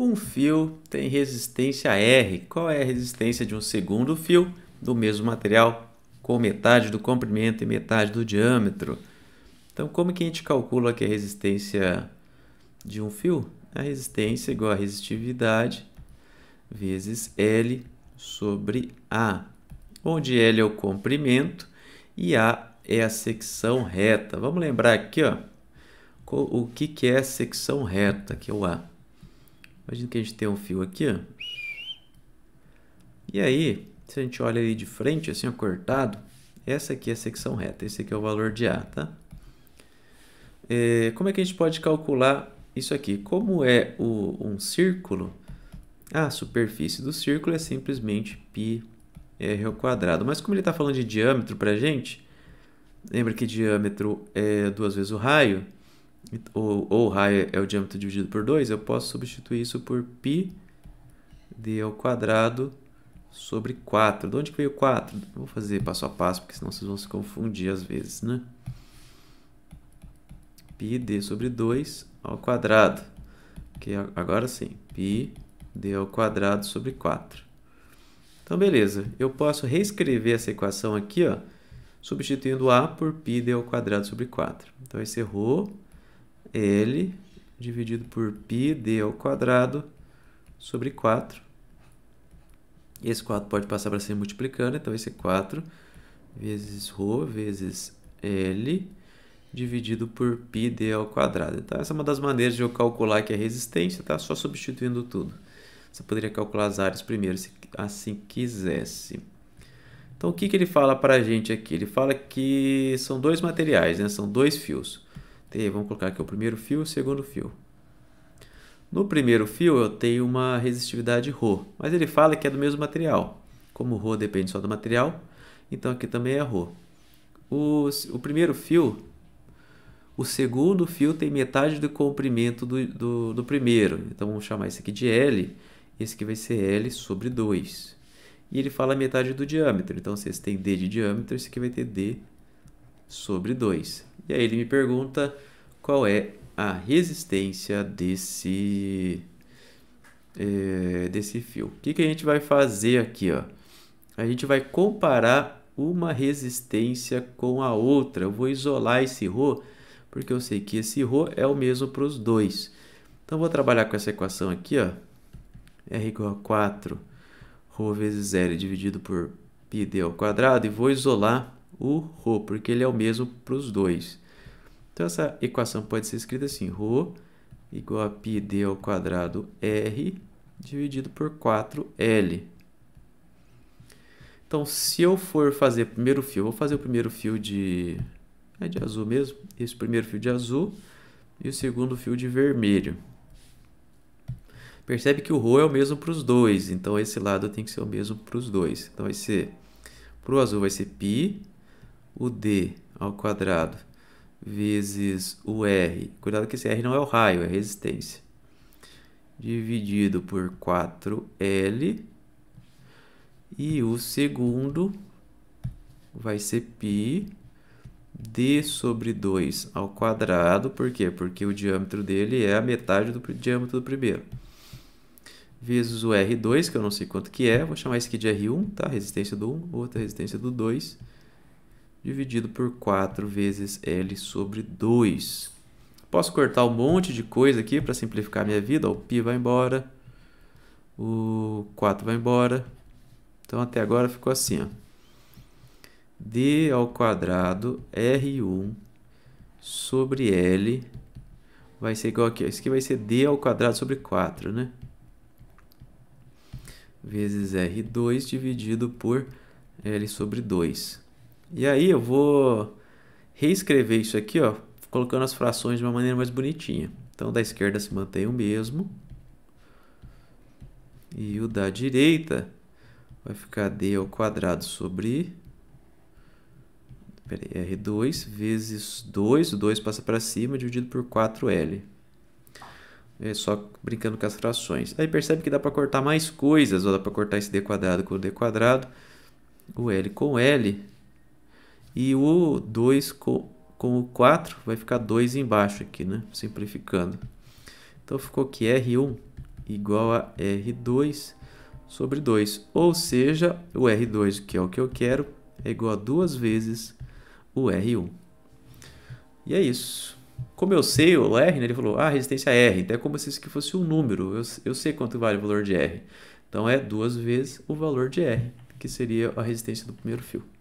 Um fio tem resistência R. Qual é a resistência de um segundo fio do mesmo material com metade do comprimento e metade do diâmetro? Então, como que a gente calcula aqui a é resistência de um fio? A resistência é igual a resistividade vezes L sobre A, onde L é o comprimento e A é a secção reta. Vamos lembrar aqui ó, o que, que é a secção reta, que é o A. Imagina que a gente tem um fio aqui, ó. E aí, se a gente olha ali de frente, assim, ó, cortado, essa aqui é a secção reta, esse aqui é o valor de A, tá? É, como é que a gente pode calcular isso aqui? Como é o, um círculo, a superfície do círculo é simplesmente πr quadrado. Mas como ele está falando de diâmetro para a gente, lembra que diâmetro é duas vezes o raio, ou, ou raio é o diâmetro dividido por 2, eu posso substituir isso por π d ao quadrado sobre 4. De onde veio 4? Vou fazer passo a passo, porque senão vocês vão se confundir às vezes, né? π d sobre 2 ao quadrado. Que agora sim, π d ao quadrado sobre 4. Então, beleza. Eu posso reescrever essa equação aqui, ó, substituindo a por π d ao quadrado sobre 4. Então, esse errou. L dividido por πd ao quadrado sobre 4. Esse 4 pode passar para ser multiplicando, então esse é 4 vezes ρ vezes L dividido por πd ao quadrado. Então essa é uma das maneiras de eu calcular que a é resistência, tá? Só substituindo tudo. Você poderia calcular as áreas primeiro, se assim quisesse. Então o que, que ele fala para a gente aqui? Ele fala que são dois materiais, né? são dois fios vamos colocar aqui o primeiro fio e o segundo fio. No primeiro fio eu tenho uma resistividade ρ, mas ele fala que é do mesmo material. Como ρ depende só do material, então aqui também é ρ. O, o primeiro fio, o segundo fio tem metade do comprimento do, do, do primeiro. Então vamos chamar esse aqui de L, esse aqui vai ser L sobre 2. E ele fala metade do diâmetro, então se esse tem D de diâmetro, esse aqui vai ter D sobre 2. E aí ele me pergunta qual é a resistência desse, é, desse fio. O que, que a gente vai fazer aqui? Ó? A gente vai comparar uma resistência com a outra. Eu vou isolar esse Rho, porque eu sei que esse Rho é o mesmo para os dois. Então, vou trabalhar com essa equação aqui. Ó. R igual a 4 Rho vezes L dividido por πd ao quadrado e vou isolar o Rho, porque ele é o mesmo para os dois. Então essa equação pode ser escrita assim, Rho igual a πd ao quadrado R dividido por 4L. Então, se eu for fazer primeiro fio, vou fazer o primeiro fio de, é de azul mesmo, esse primeiro fio de azul e o segundo fio de vermelho. Percebe que o Rho é o mesmo para os dois, então esse lado tem que ser o mesmo para os dois. Então vai ser, para o azul vai ser π o D ao quadrado vezes o R, cuidado que esse R não é o raio, é a resistência, dividido por 4L, e o segundo vai ser π d sobre 2 ao quadrado, por quê? Porque o diâmetro dele é a metade do diâmetro do primeiro. Vezes o R2, que eu não sei quanto que é, vou chamar isso aqui de R1, tá? Resistência do 1, outra resistência do 2 dividido por 4 vezes L sobre 2. Posso cortar um monte de coisa aqui para simplificar a minha vida. o π vai embora, o 4 vai embora. Então, até agora ficou assim. Ó. D ao quadrado R1 sobre L vai ser igual aqui. Ó. Isso aqui vai ser D ao quadrado sobre 4, né? Vezes R2 dividido por L sobre 2. E aí eu vou reescrever isso aqui, ó, colocando as frações de uma maneira mais bonitinha. Então, da esquerda se mantém o mesmo. E o da direita vai ficar d ao quadrado sobre peraí, R2 vezes 2, o 2 passa para cima, dividido por 4L. É só brincando com as frações. Aí percebe que dá para cortar mais coisas, ó, dá para cortar esse d quadrado com d quadrado, o L com L. E o 2 com, com o 4 vai ficar 2 embaixo aqui, né? Simplificando. Então ficou que R1 igual a R2 sobre 2. Ou seja, o R2, que é o que eu quero, é igual a duas vezes o R1. E é isso. Como eu sei o R, né, ele falou, ah, resistência R, então é como se isso aqui fosse um número, eu, eu sei quanto vale o valor de R. Então é duas vezes o valor de R, que seria a resistência do primeiro fio.